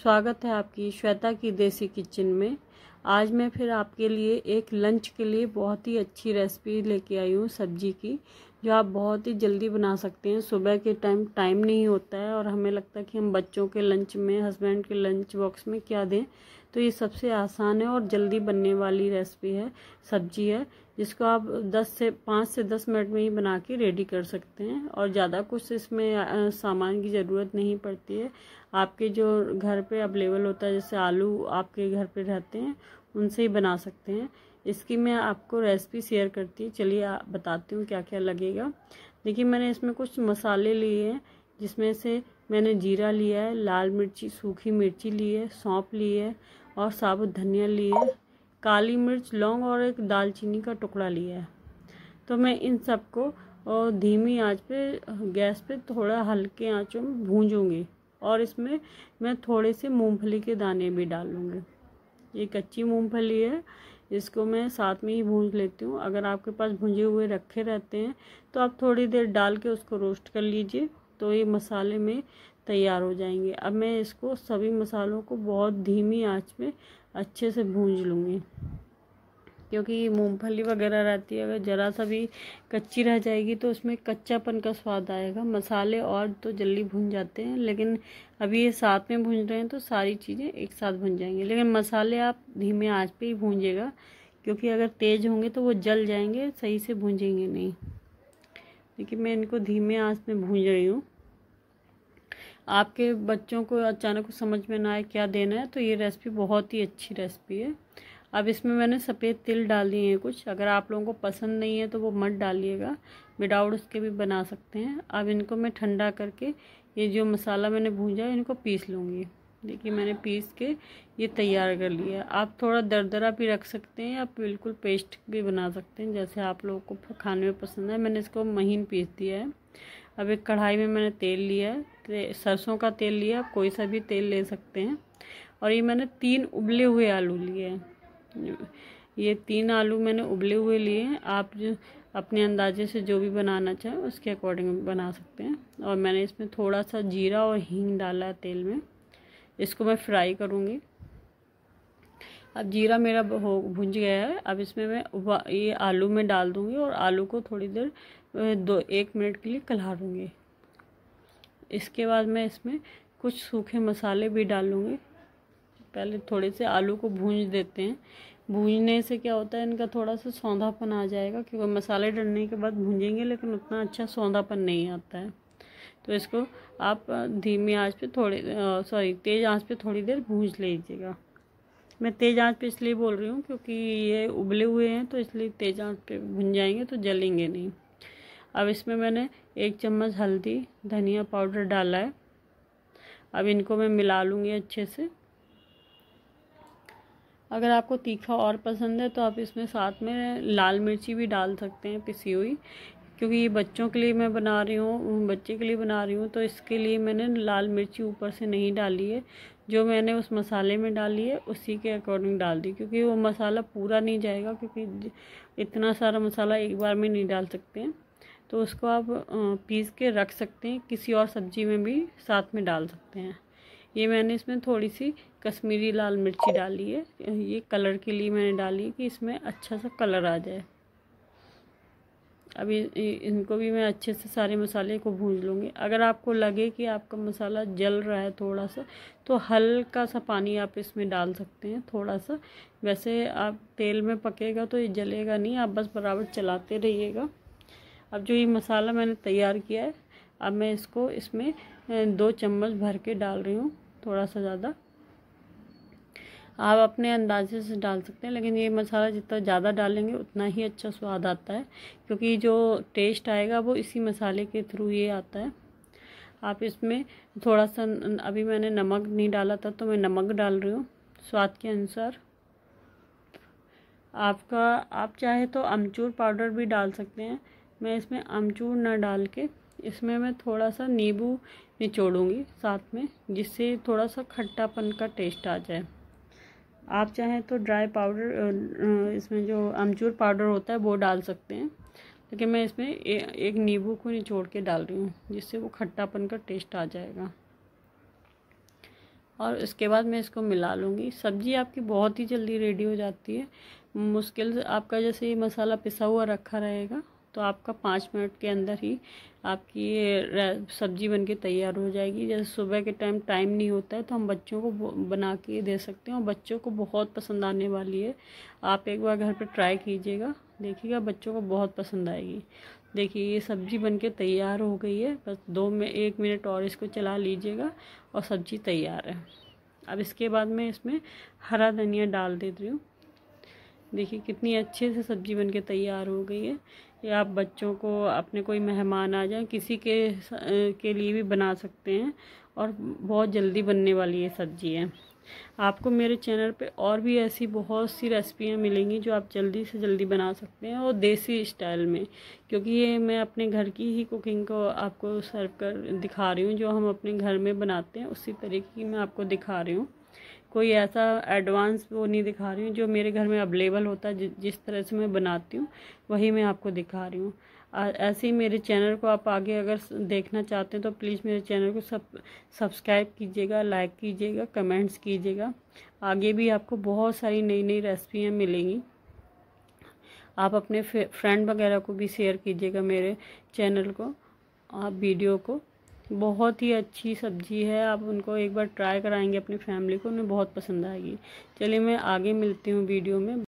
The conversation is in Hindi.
स्वागत है आपकी श्वेता की देसी किचन में आज मैं फिर आपके लिए एक लंच के लिए बहुत ही अच्छी रेसिपी लेके आई हूँ सब्जी की जो आप बहुत ही जल्दी बना सकते हैं सुबह के टाइम टाइम नहीं होता है और हमें लगता है कि हम बच्चों के लंच में हस्बैंड के लंच बॉक्स में क्या दें तो ये सबसे आसान है और जल्दी बनने वाली रेसिपी है सब्जी है जिसको आप 10 से 5 से 10 मिनट में ही बना के रेडी कर सकते हैं और ज़्यादा कुछ इसमें सामान की ज़रूरत नहीं पड़ती है आपके जो घर पे अवेलेबल होता है जैसे आलू आपके घर पे रहते हैं उनसे ही बना सकते हैं इसकी मैं आपको रेसिपी शेयर करती हूँ चलिए बताती हूँ क्या क्या लगेगा देखिए मैंने इसमें कुछ मसाले लिए हैं जिसमें से मैंने जीरा लिया है लाल मिर्ची सूखी मिर्ची ली है सौंप ली है और साबुत धनिया ली है काली मिर्च लौंग और एक दालचीनी का टुकड़ा लिया है तो मैं इन सबको और धीमी आंच पे गैस पे थोड़ा हल्के आंचों में भूजूँगी और इसमें मैं थोड़े से मूंगफली के दाने भी डालूँगी ये कच्ची मूंगफली है इसको मैं साथ में ही भूंज लेती हूँ अगर आपके पास भुंजे हुए रखे रहते हैं तो आप थोड़ी देर डाल के उसको रोस्ट कर लीजिए तो ये मसाले में तैयार हो जाएंगे अब मैं इसको सभी मसालों को बहुत धीमी आंच में अच्छे से भूंज लूँगी क्योंकि मूंगफली वगैरह रहती है अगर ज़रा सा भी कच्ची रह जाएगी तो उसमें कच्चापन का स्वाद आएगा मसाले और तो जल्दी भून जाते हैं लेकिन अभी ये साथ में भून रहे हैं तो सारी चीज़ें एक साथ भून जाएंगी लेकिन मसाले आप धीमे आंच पे ही भूंजेगा क्योंकि अगर तेज़ होंगे तो वो जल जाएंगे सही से भूंजेंगे नहीं देखिए मैं इनको धीमे आँच में भूंज रही हूँ आपके बच्चों को अचानक समझ में ना आए क्या देना है तो ये रेसिपी बहुत ही अच्छी रेसिपी है अब इसमें मैंने सफ़ेद तिल डाल दिए हैं कुछ अगर आप लोगों को पसंद नहीं है तो वो मत डालिएगा विदाउट उसके भी बना सकते हैं अब इनको मैं ठंडा करके ये जो मसाला मैंने भूंजा है इनको पीस लूँगी देखिए मैंने पीस के ये तैयार कर लिया आप थोड़ा दरदरा भी रख सकते हैं या बिल्कुल पेस्ट भी बना सकते हैं जैसे आप लोगों को खाने में पसंद है मैंने इसको महीन पीस दिया है अब एक कढ़ाई में मैंने तेल लिया है सरसों का तेल लिया आप कोई सा भी तेल ले सकते हैं और ये मैंने तीन उबले हुए आलू लिए हैं ये तीन आलू मैंने उबले हुए लिए हैं आप जो अपने अंदाजे से जो भी बनाना चाहें उसके अकॉर्डिंग बना सकते हैं और मैंने इसमें थोड़ा सा जीरा और हींग डाला है तेल में इसको मैं फ्राई करूँगी अब जीरा मेरा हो भुंज गया है अब इसमें मैं ये आलू में डाल दूँगी और आलू को थोड़ी देर दो एक मिनट के लिए कलारूँगी इसके बाद मैं इसमें कुछ सूखे मसाले भी डालूँगी पहले थोड़े से आलू को भूंज देते हैं भूंजने से क्या होता है इनका थोड़ा सा सौंधापन आ जाएगा क्योंकि मसाले डलने के बाद भूंजेंगे लेकिन उतना अच्छा सौंधापन नहीं आता है तो इसको आप धीमी आंच पे थोड़े सॉरी तेज़ आंच पे थोड़ी देर भूंज लीजिएगा मैं तेज़ आंच पे इसलिए बोल रही हूँ क्योंकि ये उबले हुए हैं तो इसलिए तेज़ आंच पे भुन जाएंगे तो जलेंगे नहीं अब इसमें मैंने एक चम्मच हल्दी धनिया पाउडर डाला है अब इनको मैं मिला लूँगी अच्छे से अगर आपको तीखा और पसंद है तो आप इसमें साथ में लाल मिर्ची भी डाल सकते हैं पिसी हुई क्योंकि ये बच्चों के लिए मैं बना रही हूँ बच्चे के लिए बना रही हूँ तो इसके लिए मैंने लाल मिर्ची ऊपर से नहीं डाली है जो मैंने उस मसाले में डाली है उसी के अकॉर्डिंग डाल दी क्योंकि वो मसाला पूरा नहीं जाएगा क्योंकि इतना सारा मसाला एक बार में नहीं डाल सकते हैं तो उसको आप पीस के रख सकते हैं किसी और सब्जी में भी साथ में डाल सकते हैं ये मैंने इसमें थोड़ी सी कश्मीरी लाल मिर्ची डाली है ये कलर के लिए मैंने डाली कि इसमें अच्छा सा कलर आ जाए अभी इनको भी मैं अच्छे से सारे मसाले को भून लूँगी अगर आपको लगे कि आपका मसाला जल रहा है थोड़ा सा तो हल्का सा पानी आप इसमें डाल सकते हैं थोड़ा सा वैसे आप तेल में पकेगा तो ये जलेगा नहीं आप बस बराबर चलाते रहिएगा अब जो ये मसाला मैंने तैयार किया है अब मैं इसको इसमें दो चम्मच भर के डाल रही हूँ थोड़ा सा ज़्यादा आप अपने अंदाजे से डाल सकते हैं लेकिन ये मसाला जितना ज़्यादा डालेंगे उतना ही अच्छा स्वाद आता है क्योंकि जो टेस्ट आएगा वो इसी मसाले के थ्रू ये आता है आप इसमें थोड़ा सा अभी मैंने नमक नहीं डाला था तो मैं नमक डाल रही हूँ स्वाद के अनुसार आपका आप चाहे तो अमचूर पाउडर भी डाल सकते हैं मैं इसमें अमचूर ना डाल के इसमें मैं थोड़ा सा नींबू निचोड़ूँगी साथ में जिससे थोड़ा सा खट्टापन का टेस्ट आ जाए आप चाहें तो ड्राई पाउडर इसमें जो अमचूर पाउडर होता है वो डाल सकते हैं लेकिन मैं इसमें ए, एक नींबू को निचोड़ के डाल रही हूँ जिससे वो खट्टापन का टेस्ट आ जाएगा और इसके बाद मैं इसको मिला लूँगी सब्ज़ी आपकी बहुत ही जल्दी रेडी हो जाती है मुश्किल से आपका जैसे ये मसाला पिसा हुआ रखा रहेगा तो आपका पाँच मिनट के अंदर ही आपकी ये सब्ज़ी बन के तैयार हो जाएगी जैसे सुबह के टाइम टाइम नहीं होता है तो हम बच्चों को बना के दे सकते हैं और बच्चों को बहुत पसंद आने वाली है आप एक बार घर पर ट्राई कीजिएगा देखिएगा बच्चों को बहुत पसंद आएगी देखिए ये सब्ज़ी बन के तैयार हो गई है बस दो में एक मिनट और इसको चला लीजिएगा और सब्ज़ी तैयार है अब इसके बाद मैं इसमें हरा धनिया डाल देती हूँ देखिए कितनी अच्छे से सब्ज़ी बनके तैयार हो गई है ये आप बच्चों को अपने कोई मेहमान आ जाए किसी के के लिए भी बना सकते हैं और बहुत जल्दी बनने वाली ये सब्ज़ी है आपको मेरे चैनल पे और भी ऐसी बहुत सी रेसिपियाँ मिलेंगी जो आप जल्दी से जल्दी बना सकते हैं और देसी स्टाइल में क्योंकि ये मैं अपने घर की ही कुकिंग को आपको सर्व कर दिखा रही हूँ जो हम अपने घर में बनाते हैं उसी तरीके की मैं आपको दिखा रही हूँ कोई ऐसा एडवांस वो नहीं दिखा रही हूँ जो मेरे घर में अवेलेबल होता है जिस तरह से मैं बनाती हूँ वही मैं आपको दिखा रही हूँ ऐसे ही मेरे चैनल को आप आगे अगर देखना चाहते हैं तो प्लीज़ मेरे चैनल को सब सब्सक्राइब कीजिएगा लाइक कीजिएगा कमेंट्स कीजिएगा आगे भी आपको बहुत सारी नई नई रेसिपियाँ मिलेंगी आप अपने फ्रेंड वगैरह को भी शेयर कीजिएगा मेरे चैनल को आप वीडियो को बहुत ही अच्छी सब्ज़ी है आप उनको एक बार ट्राई कराएंगे अपनी फैमिली को उन्हें बहुत पसंद आएगी चलिए मैं आगे मिलती हूँ वीडियो में